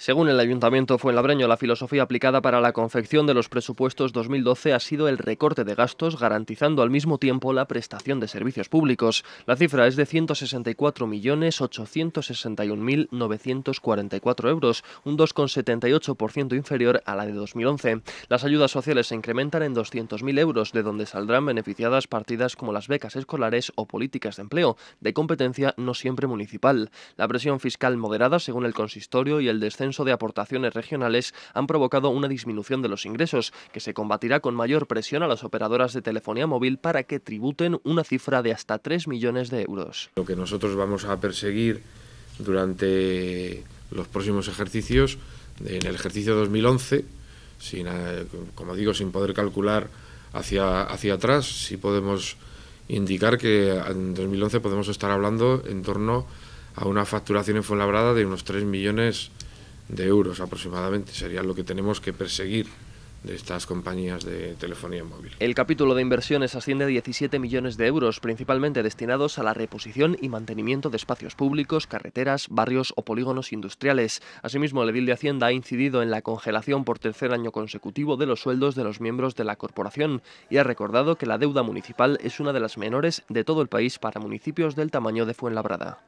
Según el Ayuntamiento Fuenlabreño, la filosofía aplicada para la confección de los presupuestos 2012 ha sido el recorte de gastos, garantizando al mismo tiempo la prestación de servicios públicos. La cifra es de 164.861.944 euros, un 2,78% inferior a la de 2011. Las ayudas sociales se incrementan en 200.000 euros, de donde saldrán beneficiadas partidas como las becas escolares o políticas de empleo, de competencia no siempre municipal. La presión fiscal moderada, según el consistorio, y el descenso de aportaciones regionales han provocado una disminución de los ingresos, que se combatirá con mayor presión a las operadoras de telefonía móvil para que tributen una cifra de hasta 3 millones de euros. Lo que nosotros vamos a perseguir durante los próximos ejercicios, en el ejercicio 2011, sin, eh, como digo, sin poder calcular hacia, hacia atrás, si podemos indicar que en 2011 podemos estar hablando en torno a una facturación en Fuenlabrada de unos 3 millones de euros aproximadamente sería lo que tenemos que perseguir de estas compañías de telefonía móvil. El capítulo de inversiones asciende a 17 millones de euros, principalmente destinados a la reposición y mantenimiento de espacios públicos, carreteras, barrios o polígonos industriales. Asimismo, el edil de Hacienda ha incidido en la congelación por tercer año consecutivo de los sueldos de los miembros de la corporación y ha recordado que la deuda municipal es una de las menores de todo el país para municipios del tamaño de Fuenlabrada.